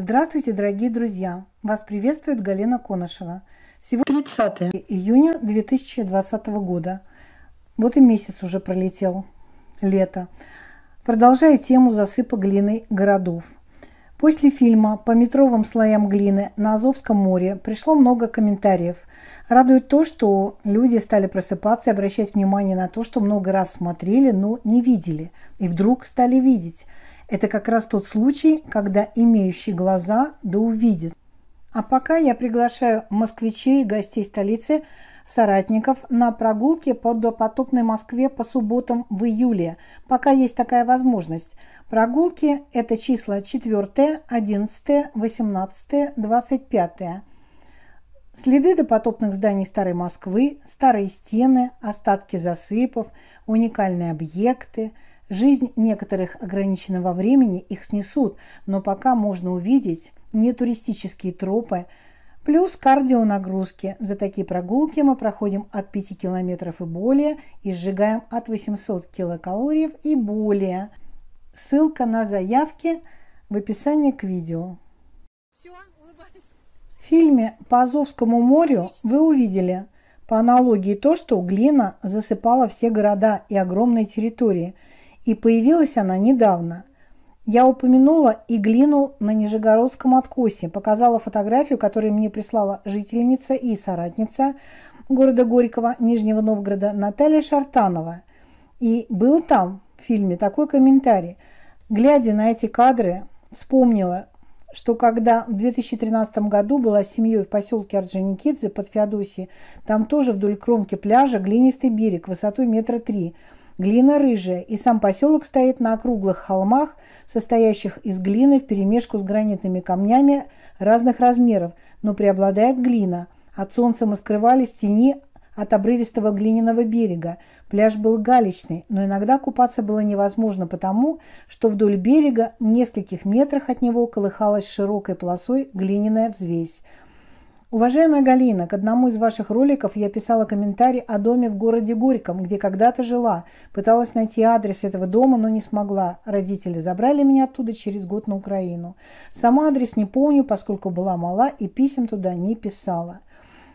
Здравствуйте, дорогие друзья! Вас приветствует Галина Конышева. Сегодня 30 июня 2020 года. Вот и месяц уже пролетел, лето. Продолжая тему засыпа глиной городов. После фильма «По метровым слоям глины на Азовском море» пришло много комментариев. Радует то, что люди стали просыпаться и обращать внимание на то, что много раз смотрели, но не видели. И вдруг стали видеть – это как раз тот случай, когда имеющий глаза да увидит. А пока я приглашаю москвичей и гостей столицы, соратников на прогулки по допотопной Москве по субботам в июле, пока есть такая возможность. Прогулки – это числа 4, 11, 18, 25. Следы допотопных зданий Старой Москвы, старые стены, остатки засыпов, уникальные объекты – Жизнь некоторых ограничена во времени, их снесут, но пока можно увидеть не туристические тропы, плюс кардионагрузки. За такие прогулки мы проходим от 5 километров и более и сжигаем от 800 килокалорий и более. Ссылка на заявки в описании к видео. Все, В фильме «По Азовскому морю» вы увидели по аналогии то, что глина засыпала все города и огромные территории – и появилась она недавно. Я упомянула и глину на Нижегородском откосе, показала фотографию, которую мне прислала жительница и соратница города Горького, Нижнего Новгорода, Наталья Шартанова. И был там в фильме такой комментарий. Глядя на эти кадры, вспомнила, что когда в 2013 году была семьей в поселке Орджоникидзе под Феодосией, там тоже вдоль кромки пляжа глинистый берег высотой метра три – Глина рыжая, и сам поселок стоит на округлых холмах, состоящих из глины вперемешку с гранитными камнями разных размеров, но преобладает глина. От солнца мы скрывались в тени от обрывистого глиняного берега. Пляж был галечный, но иногда купаться было невозможно потому, что вдоль берега в нескольких метрах от него колыхалась широкой полосой глиняная взвесь – Уважаемая Галина, к одному из ваших роликов я писала комментарий о доме в городе Горьком, где когда-то жила. Пыталась найти адрес этого дома, но не смогла. Родители забрали меня оттуда через год на Украину. Сама адрес не помню, поскольку была мала и писем туда не писала.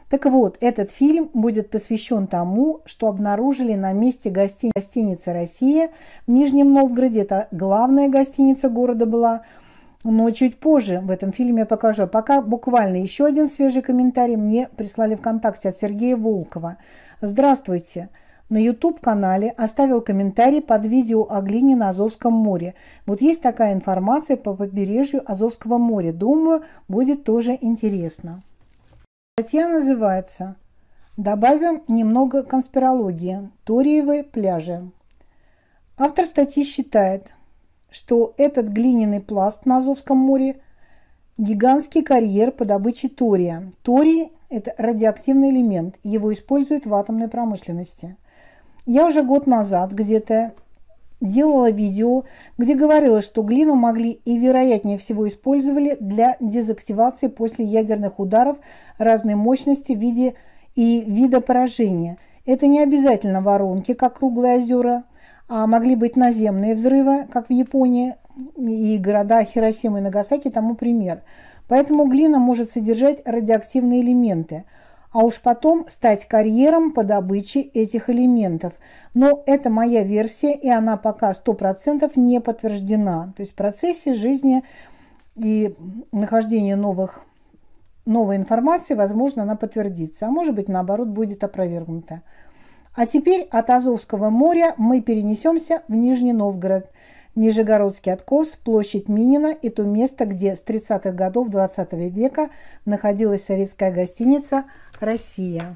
Так вот, этот фильм будет посвящен тому, что обнаружили на месте гостини... гостиницы «Россия» в Нижнем Новгороде. Это главная гостиница города была – но чуть позже в этом фильме я покажу. Пока буквально еще один свежий комментарий мне прислали ВКонтакте от Сергея Волкова. Здравствуйте. На YouTube-канале оставил комментарий под видео о глине на Азовском море. Вот есть такая информация по побережью Азовского моря. Думаю, будет тоже интересно. Статья называется «Добавим немного конспирологии. Ториевые пляжи». Автор статьи считает – что этот глиняный пласт на Азовском море – гигантский карьер по добыче тория. Торий – это радиоактивный элемент, его используют в атомной промышленности. Я уже год назад где-то делала видео, где говорила, что глину могли и вероятнее всего использовали для дезактивации после ядерных ударов разной мощности в виде и вида поражения. Это не обязательно воронки, как круглые озера, а могли быть наземные взрывы, как в Японии, и города Хиросима и Нагасаки тому пример. Поэтому глина может содержать радиоактивные элементы, а уж потом стать карьером по добыче этих элементов. Но это моя версия, и она пока 100% не подтверждена. То есть в процессе жизни и нахождения новых, новой информации, возможно, она подтвердится, а может быть, наоборот, будет опровергнута. А теперь от Азовского моря мы перенесемся в Нижний Новгород, Нижегородский откос, площадь Минина и то место, где с 30-х годов 20 -го века находилась советская гостиница «Россия».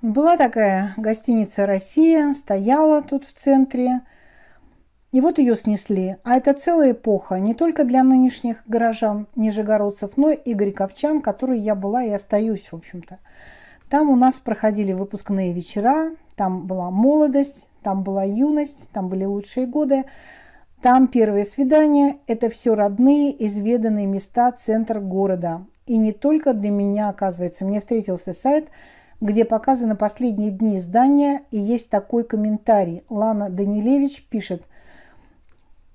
Была такая гостиница «Россия», стояла тут в центре. И вот ее снесли. А это целая эпоха не только для нынешних горожан, нижегородцев, но и Игорь Ковчан, который я была и остаюсь, в общем-то. Там у нас проходили выпускные вечера, там была молодость, там была юность, там были лучшие годы. Там первые свидания. это все родные, изведанные места, центр города. И не только для меня, оказывается. Мне встретился сайт, где показаны последние дни здания, и есть такой комментарий. Лана Данилевич пишет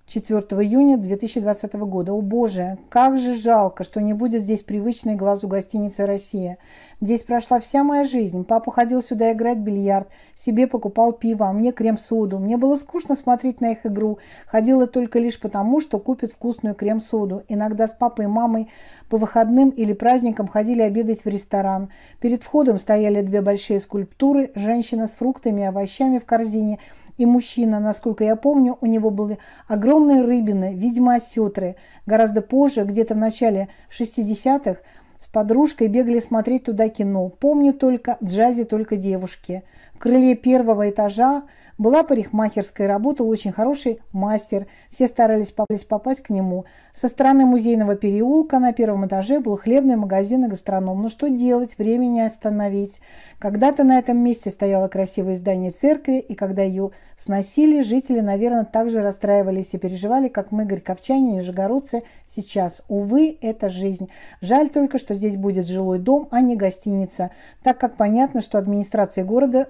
4 июня 2020 года. О боже, как же жалко, что не будет здесь привычной глазу гостиницы «Россия». Здесь прошла вся моя жизнь. Папа ходил сюда играть в бильярд, себе покупал пиво, а мне крем-соду. Мне было скучно смотреть на их игру. Ходила только лишь потому, что купит вкусную крем-соду. Иногда с папой и мамой по выходным или праздникам ходили обедать в ресторан. Перед входом стояли две большие скульптуры, женщина с фруктами и овощами в корзине – и мужчина, насколько я помню, у него были огромные рыбины, видимо, осетры. Гораздо позже, где-то в начале 60-х, с подружкой бегали смотреть туда кино. Помню только, в джазе только девушки. Крылья первого этажа была парикмахерская, работал очень хороший мастер, все старались попасть, к нему. Со стороны музейного переулка на первом этаже был хлебный магазин и гастроном. Но ну, что делать, время не остановить. Когда-то на этом месте стояло красивое здание церкви, и когда ее сносили, жители, наверное, также расстраивались и переживали, как мы, горьковчане, нижегородцы, сейчас. Увы, это жизнь. Жаль только, что здесь будет жилой дом, а не гостиница, так как понятно, что администрация города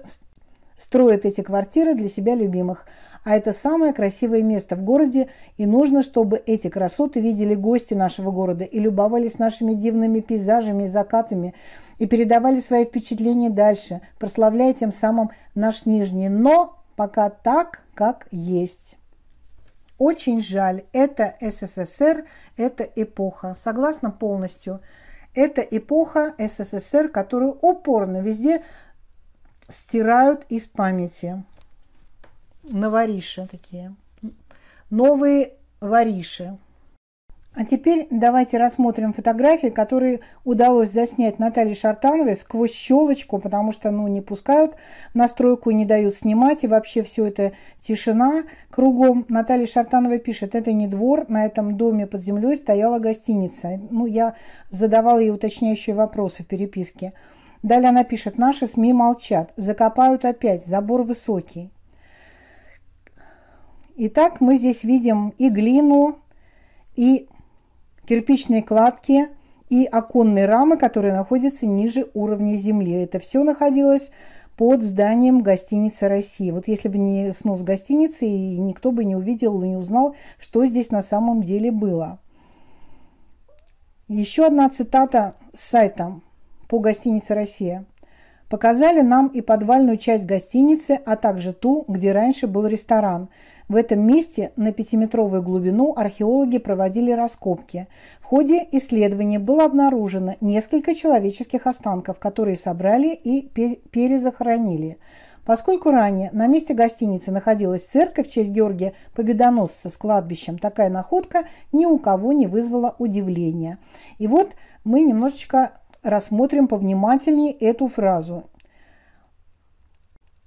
строят эти квартиры для себя любимых. А это самое красивое место в городе, и нужно, чтобы эти красоты видели гости нашего города и любовались нашими дивными пейзажами и закатами, и передавали свои впечатления дальше, прославляя тем самым наш Нижний. Но пока так, как есть. Очень жаль, это СССР, это эпоха. Согласна полностью. Это эпоха СССР, которую упорно везде стирают из памяти. Новориши какие Новые вориши. А теперь давайте рассмотрим фотографии, которые удалось заснять Наталье Шартановой сквозь щелочку, потому что ну, не пускают настройку, не дают снимать, и вообще все это тишина кругом. Наталья Шартанова пишет, это не двор, на этом доме под землей стояла гостиница. Ну, я задавала ей уточняющие вопросы в переписке. Далее она пишет, наши СМИ молчат, закопают опять, забор высокий. Итак, мы здесь видим и глину, и кирпичные кладки, и оконные рамы, которые находятся ниже уровня земли. Это все находилось под зданием гостиницы России. Вот если бы не снос гостиницы, и никто бы не увидел и не узнал, что здесь на самом деле было. Еще одна цитата с сайтом по гостинице «Россия». Показали нам и подвальную часть гостиницы, а также ту, где раньше был ресторан. В этом месте на пятиметровую глубину археологи проводили раскопки. В ходе исследования было обнаружено несколько человеческих останков, которые собрали и перезахоронили. Поскольку ранее на месте гостиницы находилась церковь в честь Георгия Победоносца с кладбищем, такая находка ни у кого не вызвала удивления. И вот мы немножечко рассмотрим повнимательнее эту фразу.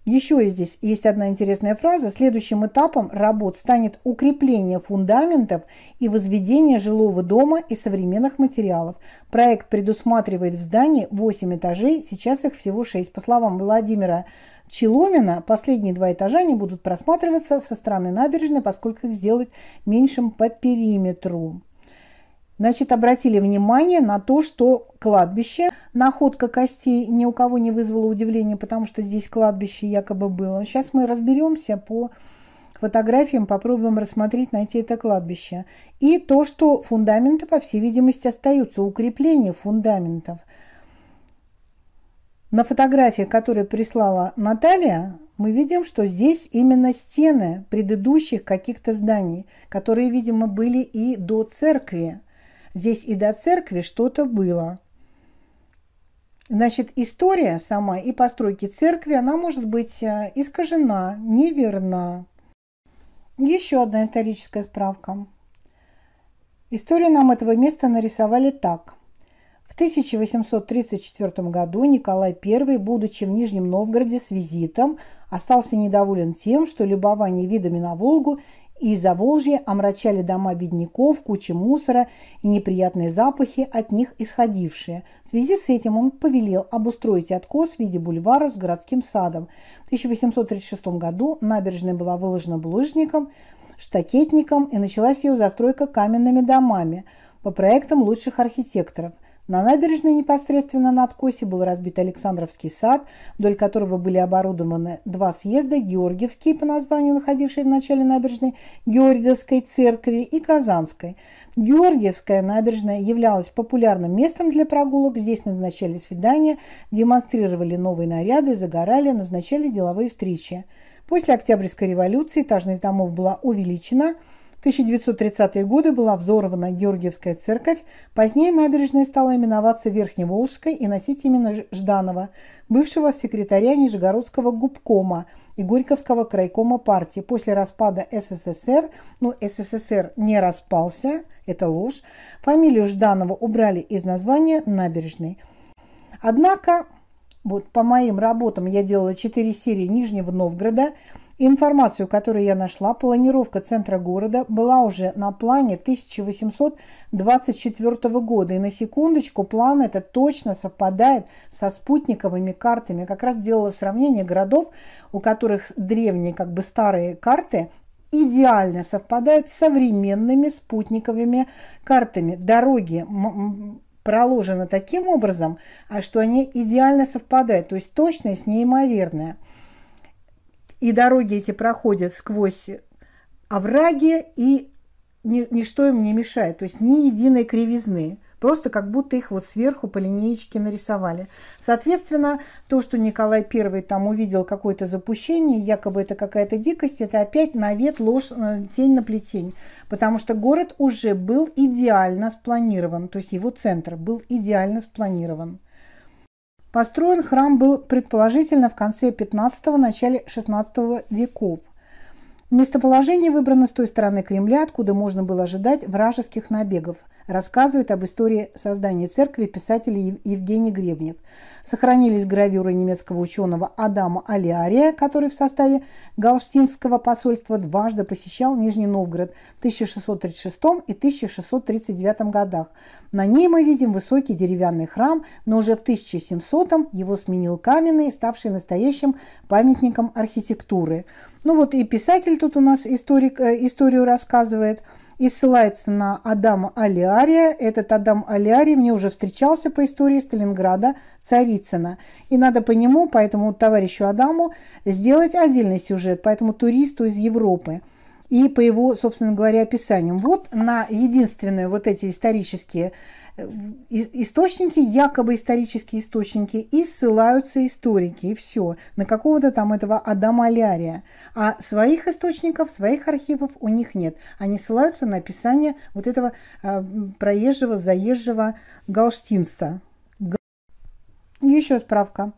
Еще здесь есть одна интересная фраза. Следующим этапом работ станет укрепление фундаментов и возведение жилого дома из современных материалов. Проект предусматривает в здании 8 этажей, сейчас их всего 6. По словам Владимира Челомина, последние два этажа не будут просматриваться со стороны набережной, поскольку их сделать меньшим по периметру. Значит, обратили внимание на то, что кладбище, находка костей ни у кого не вызвала удивления, потому что здесь кладбище якобы было. Сейчас мы разберемся по фотографиям, попробуем рассмотреть, найти это кладбище. И то, что фундаменты, по всей видимости, остаются, укрепление фундаментов. На фотографии, которую прислала Наталья, мы видим, что здесь именно стены предыдущих каких-то зданий, которые, видимо, были и до церкви. Здесь и до церкви что-то было. Значит, история сама и постройки церкви, она может быть э, искажена, неверна. Еще одна историческая справка. Историю нам этого места нарисовали так. В 1834 году Николай I, будучи в Нижнем Новгороде с визитом, остался недоволен тем, что любование видами на Волгу и Заволжье омрачали дома бедняков, кучи мусора и неприятные запахи, от них исходившие. В связи с этим он повелел обустроить откос в виде бульвара с городским садом. В 1836 году набережная была выложена булыжником, штакетником и началась ее застройка каменными домами по проектам лучших архитекторов – на набережной непосредственно над Коси был разбит Александровский сад, вдоль которого были оборудованы два съезда, Георгиевский по названию, находивший в начале набережной, Георгиевской церкви и Казанской. Георгиевская набережная являлась популярным местом для прогулок. Здесь назначали свидания, демонстрировали новые наряды, загорали, назначали деловые встречи. После Октябрьской революции этажность домов была увеличена – 1930-е годы была взорвана Георгиевская церковь, позднее набережная стала именоваться Верхневолжской и носить имя Жданова, бывшего секретаря Нижегородского губкома и Горьковского крайкома партии. После распада СССР, ну СССР не распался, это ложь, фамилию Жданова убрали из названия набережной. Однако вот по моим работам я делала 4 серии Нижнего Новгорода – Информацию, которую я нашла, планировка центра города была уже на плане 1824 года. И на секундочку, план это точно совпадает со спутниковыми картами. как раз делала сравнение городов, у которых древние, как бы старые карты, идеально совпадают с современными спутниковыми картами. Дороги проложены таким образом, а что они идеально совпадают, то есть точность неимоверная – и дороги эти проходят сквозь овраги, и ничто им не мешает. То есть ни единой кривизны. Просто как будто их вот сверху по линеечке нарисовали. Соответственно, то, что Николай I там увидел какое-то запущение, якобы это какая-то дикость, это опять навет, ложь, э, тень на плетень. Потому что город уже был идеально спланирован, то есть его центр был идеально спланирован. Построен храм был предположительно в конце 15-го, начале 16 веков. Местоположение выбрано с той стороны Кремля, откуда можно было ожидать вражеских набегов, рассказывает об истории создания церкви писатель Евгений Гребнев. Сохранились гравюры немецкого ученого Адама Алиария, который в составе Галштинского посольства дважды посещал Нижний Новгород в 1636 и 1639 годах. На ней мы видим высокий деревянный храм, но уже в 1700 его сменил каменный, ставший настоящим памятником архитектуры. Ну вот и писатель тут у нас историк, э, историю рассказывает – и ссылается на Адама Алиария. Этот Адам Алиарий мне уже встречался по истории Сталинграда Царицына. И надо по нему, поэтому товарищу Адаму, сделать отдельный сюжет, поэтому туристу из Европы и по его, собственно говоря, описаниям. Вот на единственную вот эти исторические источники, якобы исторические источники, и ссылаются историки, и все, на какого-то там этого Адамалярия, А своих источников, своих архивов у них нет. Они ссылаются на описание вот этого э, проезжего, заезжего галштинца. Еще справка.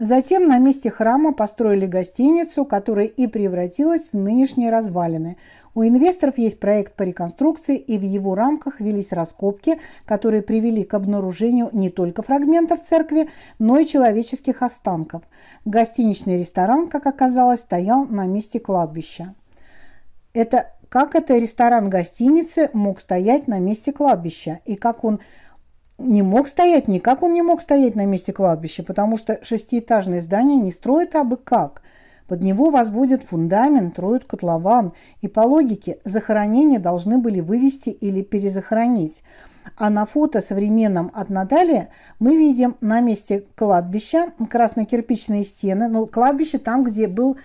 Затем на месте храма построили гостиницу, которая и превратилась в нынешние развалины – у инвесторов есть проект по реконструкции, и в его рамках велись раскопки, которые привели к обнаружению не только фрагментов церкви, но и человеческих останков. Гостиничный ресторан, как оказалось, стоял на месте кладбища. Это как это ресторан гостиницы мог стоять на месте кладбища, и как он не мог стоять, никак он не мог стоять на месте кладбища, потому что шестиэтажное здание не строят абы как – под него возбудят фундамент, роют котлован, и по логике захоронения должны были вывести или перезахоронить. А на фото современном от Натальи мы видим на месте кладбища красно-кирпичные стены, ну, кладбище там, где был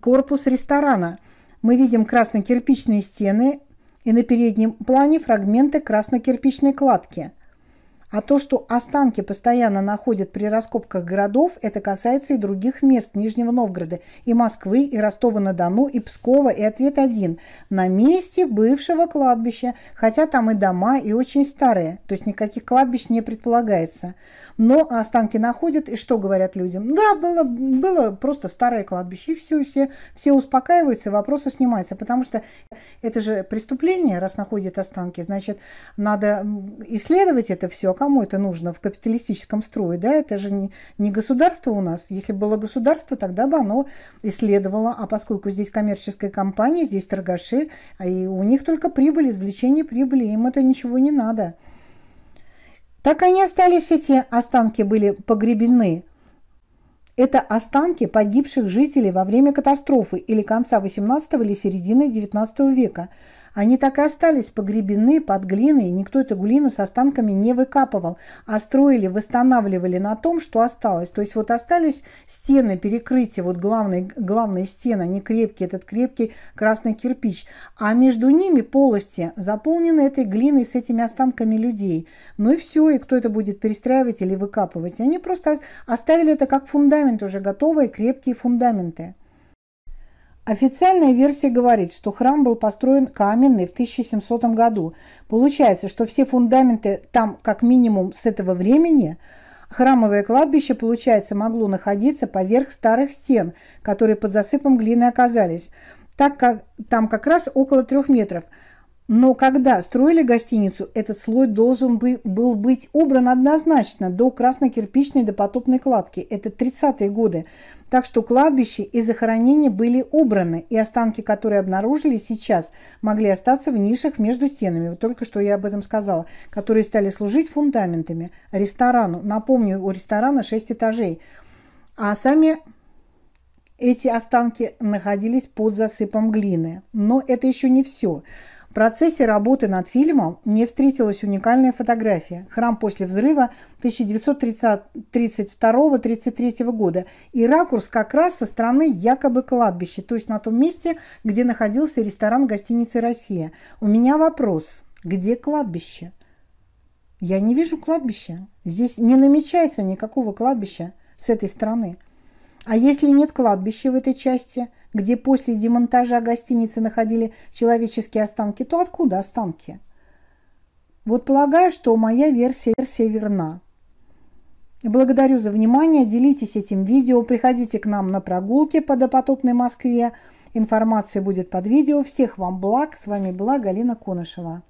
корпус ресторана. Мы видим красно-кирпичные стены и на переднем плане фрагменты красно-кирпичной кладки – а то, что останки постоянно находят при раскопках городов, это касается и других мест Нижнего Новгорода, и Москвы, и Ростова-на-Дону, и Пскова, и ответ один. На месте бывшего кладбища, хотя там и дома, и очень старые, то есть никаких кладбищ не предполагается но останки находят, и что говорят людям? Да, было, было просто старое кладбище, и все, все, все успокаиваются, вопросы снимаются, потому что это же преступление, раз находят останки, значит, надо исследовать это все, а кому это нужно в капиталистическом строе, да, это же не, не государство у нас, если было государство, тогда бы оно исследовало, а поскольку здесь коммерческая компания, здесь торгаши, а и у них только прибыль, извлечение прибыли, им это ничего не надо. Так они остались, эти останки были погребены. Это останки погибших жителей во время катастрофы или конца 18 или середины 19 века – они так и остались погребены под глиной, никто эту глину с останками не выкапывал, а строили, восстанавливали на том, что осталось. То есть вот остались стены, перекрытия, вот главные, главные стены, они крепкие, этот крепкий красный кирпич, а между ними полости заполнены этой глиной с этими останками людей. Ну и все, и кто это будет перестраивать или выкапывать? они просто оставили это как фундамент уже, готовые крепкие фундаменты. Официальная версия говорит, что храм был построен каменный в 1700 году. Получается, что все фундаменты там как минимум с этого времени. Храмовое кладбище, получается, могло находиться поверх старых стен, которые под засыпом глины оказались, так как там как раз около трех метров – но когда строили гостиницу, этот слой должен был быть убран однозначно до красно-кирпичной допотопной кладки. Это 30-е годы. Так что кладбище и захоронения были убраны, и останки, которые обнаружили сейчас, могли остаться в нишах между стенами. Вот только что я об этом сказала. Которые стали служить фундаментами ресторану. Напомню, у ресторана 6 этажей. А сами эти останки находились под засыпом глины. Но это еще не все. В процессе работы над фильмом мне встретилась уникальная фотография. Храм после взрыва 1932-33 года. И ракурс как раз со стороны якобы кладбища, то есть на том месте, где находился ресторан гостиницы «Россия». У меня вопрос. Где кладбище? Я не вижу кладбища. Здесь не намечается никакого кладбища с этой стороны. А если нет кладбища в этой части – где после демонтажа гостиницы находили человеческие останки, то откуда останки? Вот полагаю, что моя версия, версия верна. Благодарю за внимание, делитесь этим видео, приходите к нам на прогулки по допотопной Москве. Информация будет под видео. Всех вам благ. С вами была Галина Конышева.